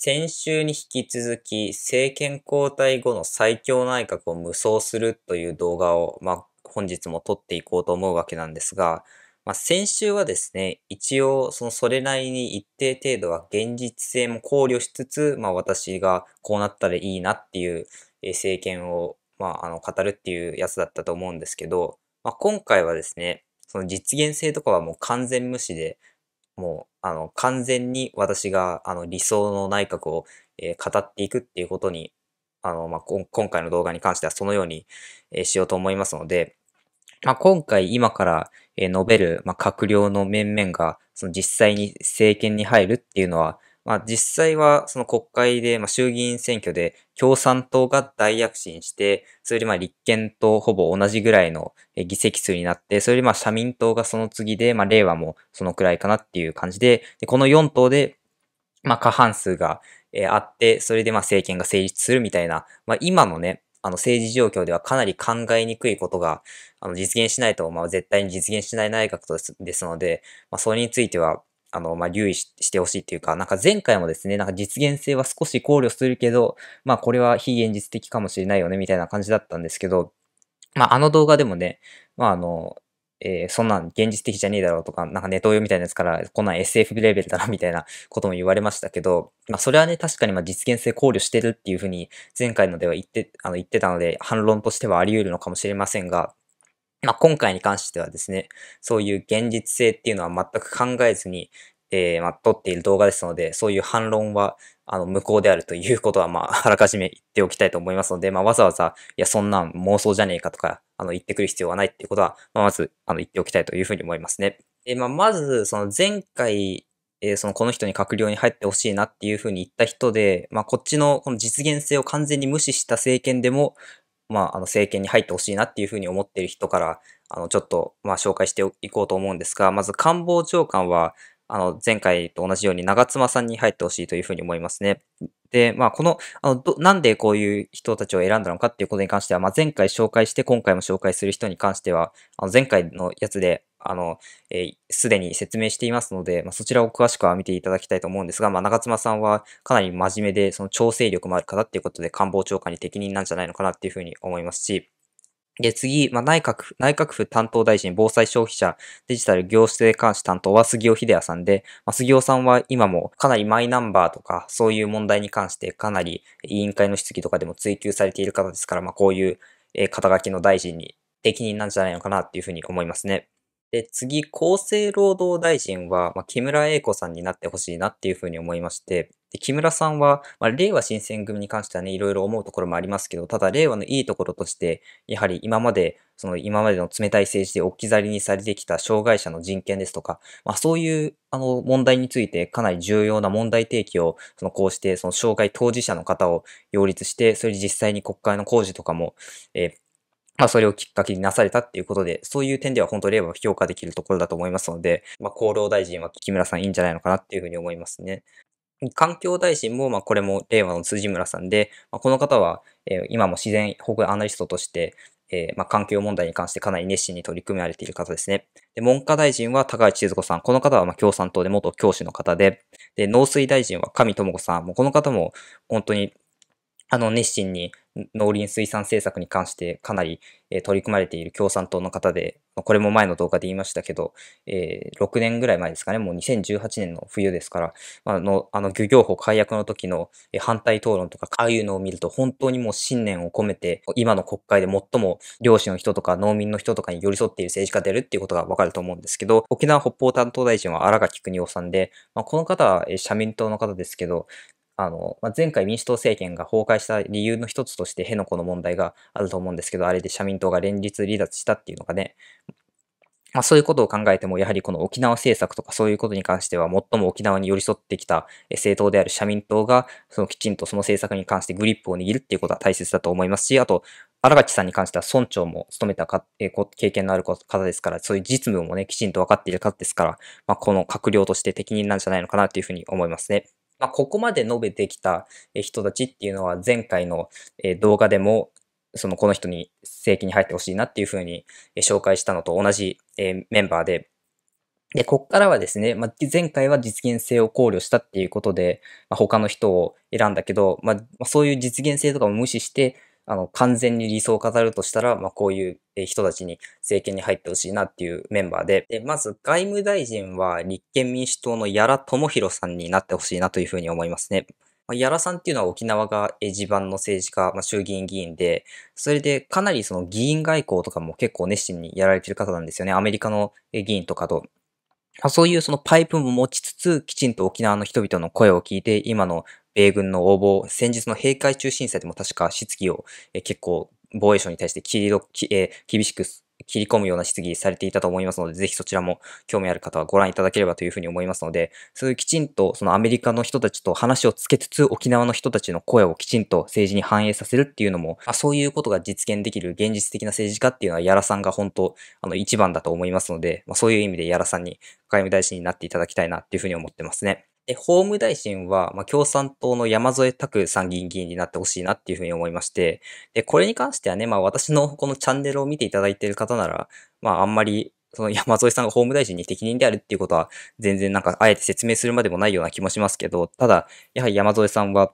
先週に引き続き政権交代後の最強内閣を無双するという動画を、まあ、本日も撮っていこうと思うわけなんですが、まあ、先週はですね、一応そのそれなりに一定程度は現実性も考慮しつつ、まあ、私がこうなったらいいなっていう政権を、まあ、あの語るっていうやつだったと思うんですけど、まあ、今回はですね、その実現性とかはもう完全無視で、もう、あの、完全に私が、あの、理想の内閣を、えー、語っていくっていうことに、あの、まあ、今回の動画に関してはそのように、えー、しようと思いますので、まあ、今回、今から、えー、述べる、まあ、閣僚の面々が、その実際に政権に入るっていうのは、まあ、実際はその国会で、まあ、衆議院選挙で共産党が大躍進して、それでまあ立憲とほぼ同じぐらいの議席数になって、それでまあ社民党がその次で、まあ、令和もそのくらいかなっていう感じで、でこの4党で、まあ、過半数が、えー、あって、それでまあ政権が成立するみたいな、まあ、今のね、あの政治状況ではかなり考えにくいことがあの実現しないと、まあ、絶対に実現しない内閣ですので、まあ、それについては、あの、まあ、留意してほしいっていうか、なんか前回もですね、なんか実現性は少し考慮するけど、まあ、これは非現実的かもしれないよね、みたいな感じだったんですけど、まあ、あの動画でもね、まあ、あの、えー、そんなん現実的じゃねえだろうとか、なんかネトウヨみたいなやつから、こんなん SF レベルだな、みたいなことも言われましたけど、まあ、それはね、確かにま実現性考慮してるっていうふうに、前回のでは言って、あの、言ってたので、反論としてはあり得るのかもしれませんが、まあ、今回に関してはですね、そういう現実性っていうのは全く考えずに、えー、まあ、撮っている動画ですので、そういう反論は、あの、無効であるということは、まあ、あらかじめ言っておきたいと思いますので、まあ、わざわざ、いや、そんなん妄想じゃねえかとか、あの、言ってくる必要はないっていうことは、まあ、まず、あの、言っておきたいというふうに思いますね。えー、まあ、まず、その前回、えー、その、この人に閣僚に入ってほしいなっていうふうに言った人で、まあ、こっちの、この実現性を完全に無視した政権でも、まあ、あの政権に入ってほしいなっていうふうに思っている人から、あのちょっとまあ紹介していこうと思うんですが、まず官房長官は、あの前回と同じように長妻さんに入ってほしいというふうに思いますね。で、まあ、この、あの、なんでこういう人たちを選んだのかっていうことに関しては、まあ、前回紹介して今回も紹介する人に関しては、あの前回のやつで、あの、えす、でに説明していますので、まあ、そちらを詳しくは見ていただきたいと思うんですが、まあ、長妻さんはかなり真面目で、その調整力もある方っていうことで官房長官に適任なんじゃないのかなっていうふうに思いますし、で、次、まあ、内閣府、内閣府担当大臣、防災消費者、デジタル行政監視担当は杉尾秀也さんで、まあ、杉尾さんは今もかなりマイナンバーとか、そういう問題に関してかなり委員会の質疑とかでも追及されている方ですから、まあ、こういう、えー、肩書きの大臣に適任なんじゃないのかなっていうふうに思いますね。で、次、厚生労働大臣は、まあ、木村英子さんになってほしいなっていうふうに思いまして、で木村さんは、まあ、令和新選組に関してはね、いろいろ思うところもありますけど、ただ令和のいいところとして、やはり今まで、その今までの冷たい政治で置き去りにされてきた障害者の人権ですとか、まあ、そういうあの問題についてかなり重要な問題提起を、そのこうして、その障害当事者の方を擁立して、それで実際に国会の工事とかも、えーまあ、それをきっかけになされたっていうことで、そういう点では本当令和を評価できるところだと思いますので、まあ、厚労大臣は木村さんいいんじゃないのかなっていうふうに思いますね。環境大臣も、まあ、これも令和の辻村さんで、まあ、この方は、えー、今も自然保護アナリストとして、えー、まあ、環境問題に関してかなり熱心に取り組められている方ですね。で、文科大臣は高市千鶴子さん。この方はま共産党で元教師の方で、で、農水大臣は上智子さん。もうこの方も本当にあの、熱心に農林水産政策に関してかなり、えー、取り組まれている共産党の方で、これも前の動画で言いましたけど、えー、6年ぐらい前ですかね、もう2018年の冬ですから、あの、あの漁業法解約の時の反対討論とか、ああいうのを見ると、本当にもう信念を込めて、今の国会で最も漁師の人とか農民の人とかに寄り添っている政治家であるっていうことがわかると思うんですけど、沖縄北方担当大臣は荒垣邦夫さんで、まあ、この方は社民党の方ですけど、あの、まあ、前回民主党政権が崩壊した理由の一つとして、辺野古の問題があると思うんですけど、あれで社民党が連立離脱したっていうのがね、まあ、そういうことを考えても、やはりこの沖縄政策とかそういうことに関しては、最も沖縄に寄り添ってきた政党である社民党が、そのきちんとその政策に関してグリップを握るっていうことは大切だと思いますし、あと、荒垣さんに関しては村長も務めたか、え経験のある方ですから、そういう実務もね、きちんと分かっている方ですから、まあ、この閣僚として適任なんじゃないのかなというふうに思いますね。まあ、ここまで述べてきた人たちっていうのは前回の動画でもそのこの人に正規に入ってほしいなっていうふうに紹介したのと同じメンバーで、で、こっからはですね、まあ、前回は実現性を考慮したっていうことで、まあ、他の人を選んだけど、まあ、そういう実現性とかも無視して、あの、完全に理想を語るとしたら、まあ、こういう人たちに政権に入ってほしいなっていうメンバーで、で、まず外務大臣は立憲民主党の屋良智弘さんになってほしいなというふうに思いますね。まあ、屋良さんっていうのは沖縄が地盤の政治家、まあ、衆議院議員で、それでかなりその議員外交とかも結構熱心にやられてる方なんですよね。アメリカの議員とかと。そういうそのパイプも持ちつつ、きちんと沖縄の人々の声を聞いて、今の米軍の応募、先日の閉会中審査でも確か質疑を、え結構防衛省に対して切りどき、え厳しく切り込むような質疑されていたと思いますので、ぜひそちらも興味ある方はご覧いただければというふうに思いますので、そういうきちんとそのアメリカの人たちと話をつけつつ、沖縄の人たちの声をきちんと政治に反映させるっていうのも、あそういうことが実現できる現実的な政治家っていうのは、やらさんが本当、あの、一番だと思いますので、まあ、そういう意味でやらさんに外務大臣になっていただきたいなっていうふうに思ってますね。で、法務大臣は、まあ、共産党の山添拓参議院議員になってほしいなっていうふうに思いまして、で、これに関してはね、まあ、私のこのチャンネルを見ていただいている方なら、まあ、あんまり、その山添さんが法務大臣に適任であるっていうことは、全然なんか、あえて説明するまでもないような気もしますけど、ただ、やはり山添さんは、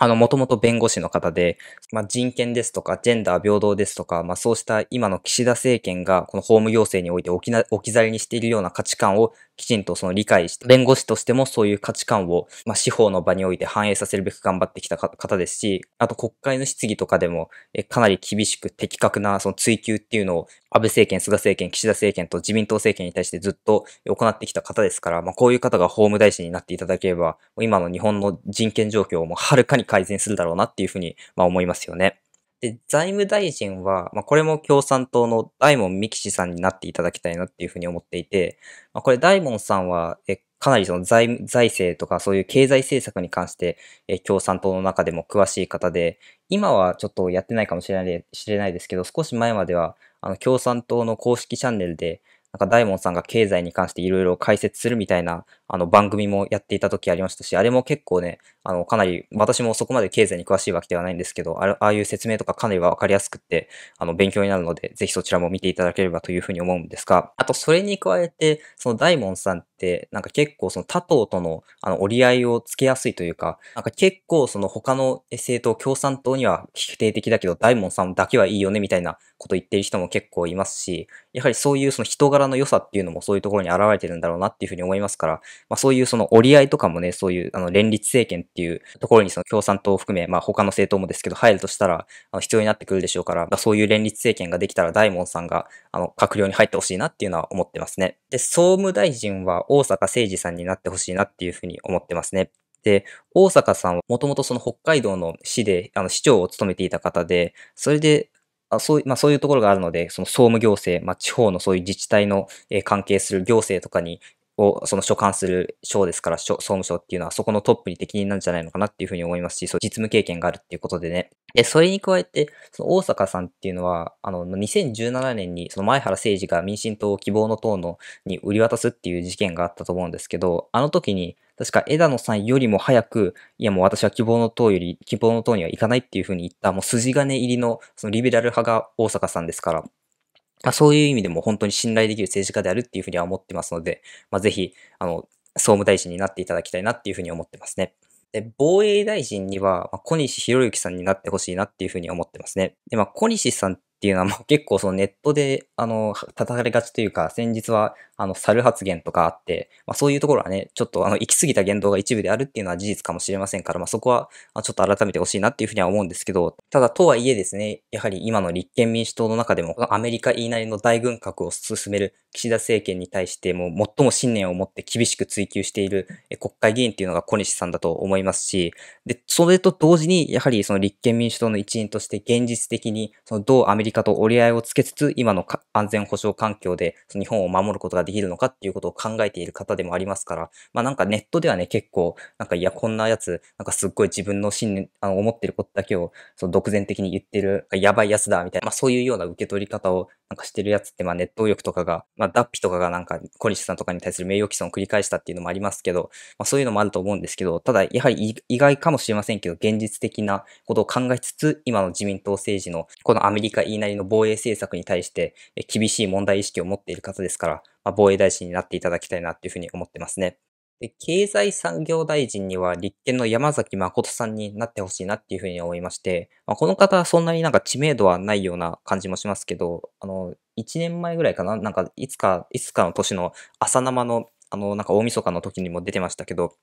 あの、もともと弁護士の方で、まあ、人権ですとか、ジェンダー平等ですとか、まあ、そうした今の岸田政権が、この法務要請において置きな置き去りにしているような価値観をきちんとその理解して、弁護士としてもそういう価値観を、まあ、司法の場において反映させるべく頑張ってきた方ですし、あと国会の質疑とかでも、えかなり厳しく的確なその追及っていうのを、安倍政権、菅政権、岸田政権と自民党政権に対してずっと行ってきた方ですから、まあ、こういう方が法務大臣になっていただければ、今の日本の人権状況をもはるかに改善するだろうなっていうふうに、まあ、思いますよね。で、財務大臣は、まあ、これも共産党の大門三木氏さんになっていただきたいなっていうふうに思っていて、まあ、これ大門さんは、えかなりその財財政とかそういう経済政策に関してえ共産党の中でも詳しい方で、今はちょっとやってないかもしれないれないですけど、少し前まではあの共産党の公式チャンネルでなんか大門さんが経済に関していろいろ解説するみたいな、あの番組もやっていた時ありましたし、あれも結構ね、あの、かなり、私もそこまで経済に詳しいわけではないんですけど、ああいう説明とかかなりわかりやすくって、あの、勉強になるので、ぜひそちらも見ていただければというふうに思うんですが、あとそれに加えて、その大門さんって、なんか結構その他党との、あの、折り合いをつけやすいというか、なんか結構その他の政党、共産党には否定的だけど、大門さんだけはいいよねみたいなこと言ってる人も結構いますし、やはりそういうその人柄柄の良さっていうのもそういうところに現れてるんだろうなっていうふうに思いますから、まあそういうその折り合いとかもね、そういうあの連立政権っていうところにその共産党を含め、まあ他の政党もですけど入るとしたらあの必要になってくるでしょうから、まあ、そういう連立政権ができたら大門さんがあの閣僚に入ってほしいなっていうのは思ってますね。で、総務大臣は大阪誠二さんになってほしいなっていうふうに思ってますね。で、大阪さんはもともとその北海道の市であの市長を務めていた方で、それであそうまあ、そういうところがあるので、その総務行政、まあ、地方のそういう自治体の、え関係する行政とかにをその所管する省ですから、総務省っていうのはそこのトップに適任なんじゃないのかなっていうふうに思いますし、そう実務経験があるっていうことでね。で、それに加えて、その大阪さんっていうのは、あの、2017年にその前原誠司が民進党を希望の党のに売り渡すっていう事件があったと思うんですけど、あの時に確か枝野さんよりも早く、いやもう私は希望の党より、希望の党には行かないっていうふうに言った、もう筋金入りの、そのリベラル派が大阪さんですから、まあ、そういう意味でも本当に信頼できる政治家であるっていうふうには思ってますので、まあ、ぜひ、あの、総務大臣になっていただきたいなっていうふうに思ってますね。で、防衛大臣には、まあ、小西博之さんになってほしいなっていうふうに思ってますね。で、まあ、小西さんっていうのは、結構そのネットで、あの、叩かれがちというか、先日は、あの、猿発言とかあって、まあ、そういうところはね、ちょっと、あの、行き過ぎた言動が一部であるっていうのは事実かもしれませんから、まあ、そこは、ちょっと改めてほしいなっていうふうには思うんですけど、ただ、とはいえですね、やはり今の立憲民主党の中でも、アメリカ言いなりの大軍拡を進める岸田政権に対して、もう最も信念を持って厳しく追及している国会議員っていうのが小西さんだと思いますし、で、それと同時に、やはりその立憲民主党の一員として現実的に、そのどうアメリカカと折り合いをつけつつ、今の安全保障環境で日本を守ることができるのかっていうことを考えている方でもありますから、まあなんかネットではね、結構、なんかいや、こんなやつ、なんかすっごい自分の信念、あの思ってることだけを、その独善的に言ってる、やばいやつだ、みたいな、まあそういうような受け取り方をなんかしてるやつって、まあ、熱湯浴とかが、まあ、脱皮とかがなんか、小西さんとかに対する名誉毀損を繰り返したっていうのもありますけど、まあ、そういうのもあると思うんですけど、ただ、やはり意外かもしれませんけど、現実的なことを考えつつ、今の自民党政治の、このアメリカ言いなりの防衛政策に対して、厳しい問題意識を持っている方ですから、まあ、防衛大臣になっていただきたいなっていうふうに思ってますね。で、経済産業大臣には立憲の山崎誠さんになってほしいなっていうふうに思いまして、まあ、この方はそんなになんか知名度はないような感じもしますけど、あの、1年前ぐらいかななんかいつか、いつかの年の朝生の、あの、なんか大晦日の時にも出てましたけど、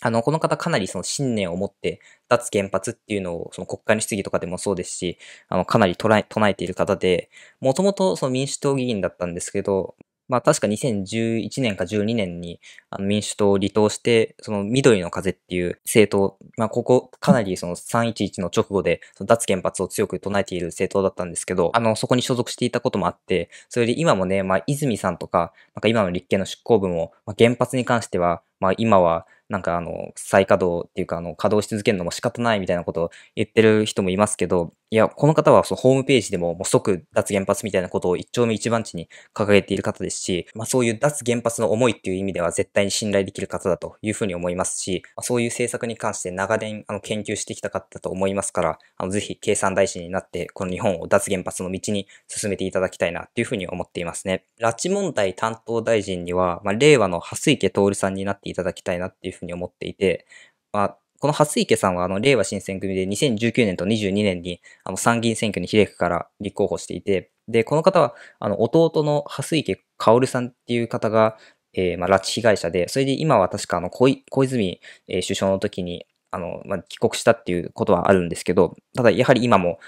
あの、この方かなりその信念を持って、脱原発っていうのを、その国会の質疑とかでもそうですし、あの、かなり唱えている方で、もともとその民主党議員だったんですけど、まあ確か2011年か12年に民主党を離党して、その緑の風っていう政党、まあここかなりその311の直後で脱原発を強く唱えている政党だったんですけど、あのそこに所属していたこともあって、それで今もね、まあ泉さんとか、なんか今の立憲の執行部も、まあ、原発に関しては、まあ、今はなんかあの再稼働っていうかあの稼働し続けるのも仕方ないみたいなことを言ってる人もいますけどいやこの方はそのホームページでももう即脱原発みたいなことを一丁目一番地に掲げている方ですし、まあ、そういう脱原発の思いっていう意味では絶対に信頼できる方だというふうに思いますし、まあ、そういう政策に関して長年あの研究してきた方だと思いますからあのぜひ経産大臣になってこの日本を脱原発の道に進めていただきたいなというふうに思っていますね拉致問題担当大臣には、まあ、令和の蓮池徹さんになってていただきたいなっていうふうに思っていて、まあ、この蓮池さんはあの、令和新選組で2019年と22年に、あの、参議院選挙に比例区から立候補していて、で、この方は、あの、弟の蓮池薫さんっていう方が、えー、まあ、拉致被害者で、それで今は確かあの小、小泉、えー、首相の時に、あの、まあ、帰国したっていうことはあるんですけど、ただ、やはり今も、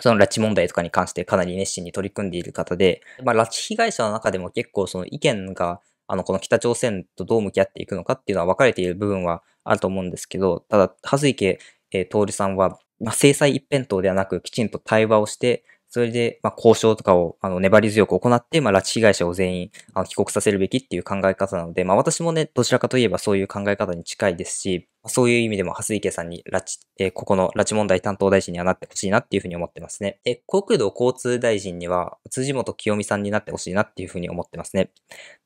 その拉致問題とかに関してかなり熱心に取り組んでいる方で、まあ、拉致被害者の中でも結構その意見があの、この北朝鮮とどう向き合っていくのかっていうのは分かれている部分はあると思うんですけど、ただ、いけ、えー、徹さんは、まあ、制裁一辺倒ではなく、きちんと対話をして、それで、まあ、交渉とかを、あの、粘り強く行って、まあ、拉致被害者を全員、あの、帰国させるべきっていう考え方なので、まあ、私もね、どちらかといえばそういう考え方に近いですし、そういう意味でも、蓮池さんに拉致、えー、ここの拉致問題担当大臣にはなってほしいなっていうふうに思ってますね。で、国土交通大臣には、辻元清美さんになってほしいなっていうふうに思ってますね。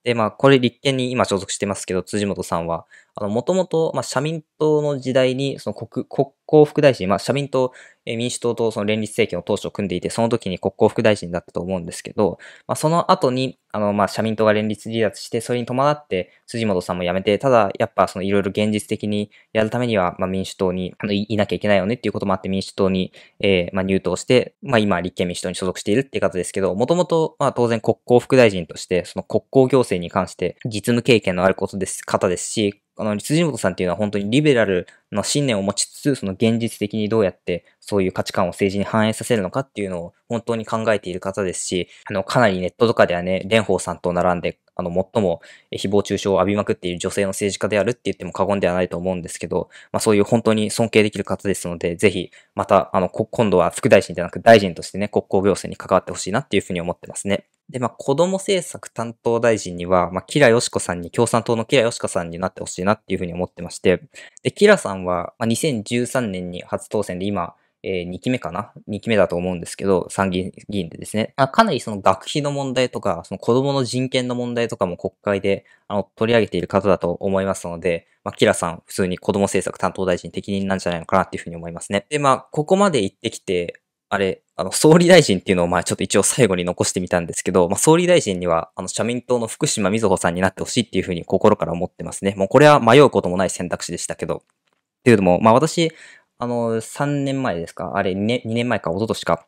で、まあ、これ立憲に今所属してますけど、辻元さんは、あの、もともと、まあ、社民党の時代に、その国、国交副大臣、まあ、社民党、え民主党とその連立政権を当初組んでいて、その時に国交副大臣だったと思うんですけど、まあ、その後に、あの、まあ、社民党が連立離脱して、それに伴って、辻元さんも辞めて、ただ、やっぱ、その、いろいろ現実的にやるためには、まあ、民主党に、あの、いなきゃいけないよねっていうこともあって、民主党に、えー、まあ、入党して、まあ、今、立憲民主党に所属しているっていう方ですけど、もともと、まあ、当然、国交副大臣として、その国交行政に関して、実務経験のあることです、方ですし、あの、辻元さんっていうのは本当にリベラルの信念を持ちつつ、その現実的にどうやってそういう価値観を政治に反映させるのかっていうのを本当に考えている方ですし、あの、かなりネットとかではね、蓮舫さんと並んで、あの、最も誹謗中傷を浴びまくっている女性の政治家であるって言っても過言ではないと思うんですけど、まあそういう本当に尊敬できる方ですので、ぜひ、また、あの、今度は副大臣じゃなく大臣としてね、国交行政に関わってほしいなっていうふうに思ってますね。で、まあ、子供政策担当大臣には、まあ、キラヨシコさんに、共産党のキラヨシコさんになってほしいなっていうふうに思ってまして、で、キラさんは、まあ、2013年に初当選で今、えー、2期目かな ?2 期目だと思うんですけど、参議院議員でですね。かなりその学費の問題とか、その子供の人権の問題とかも国会であの取り上げている方だと思いますので、まあ、キラさん、普通に子供政策担当大臣適任なんじゃないのかなっていうふうに思いますね。で、まあ、ここまで行ってきて、あれ、あの、総理大臣っていうのを、まあちょっと一応最後に残してみたんですけど、まあ総理大臣には、あの、社民党の福島みずほさんになってほしいっていうふうに心から思ってますね。もうこれは迷うこともない選択肢でしたけど。っていうのも、まあ私、あの、3年前ですかあれ2年、2年前か、一昨年か。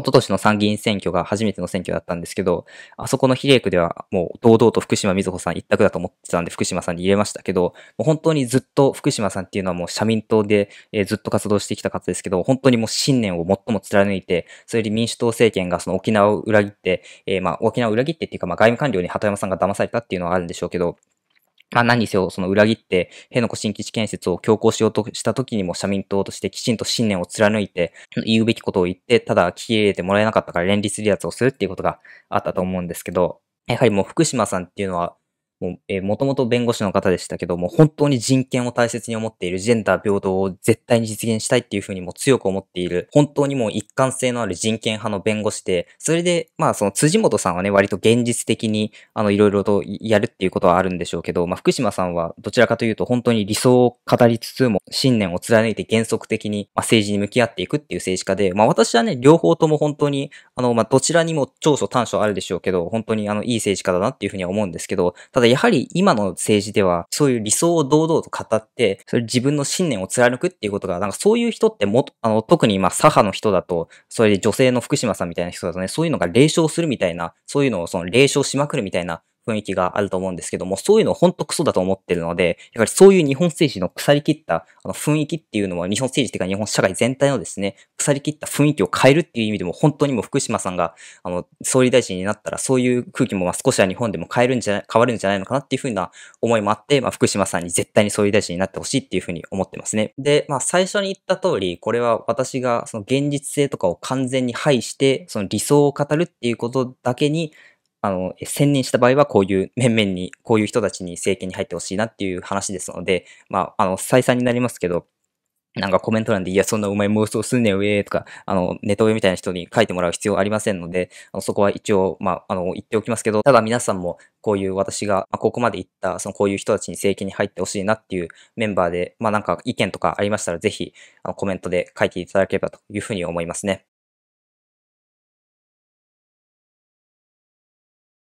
一昨年の参議院選挙が初めての選挙だったんですけど、あそこの比例区ではもう堂々と福島みずほさん一択だと思ってたんで福島さんに入れましたけど、もう本当にずっと福島さんっていうのはもう社民党で、えずっと活動してきた方ですけど、本当にもう信念を最も貫いて、それより民主党政権がその沖縄を裏切って、えー、まあ沖縄を裏切ってっていうかまあ外務官僚に鳩山さんが騙されたっていうのはあるんでしょうけど、まあ何にせよ、その裏切って、辺野古新基地建設を強行しようとした時にも社民党としてきちんと信念を貫いて、言うべきことを言って、ただ聞き入れてもらえなかったから連立離脱をするっていうことがあったと思うんですけど、やはりもう福島さんっていうのは、もえもともと弁護士の方でしたけども、本当に人権を大切に思っている、ジェンダー平等を絶対に実現したいっていうふうにも強く思っている、本当にもう一貫性のある人権派の弁護士で、それで、まあその辻元さんはね、割と現実的に、あの、いろいろとやるっていうことはあるんでしょうけど、まあ福島さんはどちらかというと本当に理想を語りつつも、信念を貫いて原則的に、まあ、政治に向き合っていくっていう政治家で、まあ私はね、両方とも本当に、あの、まあどちらにも長所短所あるでしょうけど、本当にあの、いい政治家だなっていうふうには思うんですけど、ただやはり今の政治では、そういう理想を堂々と語って、それ自分の信念を貫くっていうことが、なんかそういう人っても、あの、特にま左派の人だと、それで女性の福島さんみたいな人だとね、そういうのが霊障するみたいな、そういうのをその霊障しまくるみたいな、雰囲気があると思うんですけども、そういうのを本当クソだと思ってるので、やっぱりそういう日本政治の腐りきったあの雰囲気っていうのは、日本政治っていうか日本社会全体のですね、腐りきった雰囲気を変えるっていう意味でも、本当にもう福島さんが、あの、総理大臣になったら、そういう空気もまあ少しは日本でも変えるんじゃない、変わるんじゃないのかなっていうふうな思いもあって、まあ、福島さんに絶対に総理大臣になってほしいっていうふうに思ってますね。で、まあ、最初に言った通り、これは私がその現実性とかを完全に排して、その理想を語るっていうことだけに、あの、専任した場合は、こういう面々に、こういう人たちに政権に入ってほしいなっていう話ですので、まあ、あの、再三になりますけど、なんかコメント欄で、いや、そんなお前妄想すんねん、ウェーとか、あの、ネトウェみたいな人に書いてもらう必要ありませんので、あのそこは一応、まあ、あの、言っておきますけど、ただ皆さんも、こういう私が、まあ、ここまで言った、その、こういう人たちに政権に入ってほしいなっていうメンバーで、まあ、なんか意見とかありましたら、ぜひ、あの、コメントで書いていただければというふうに思いますね。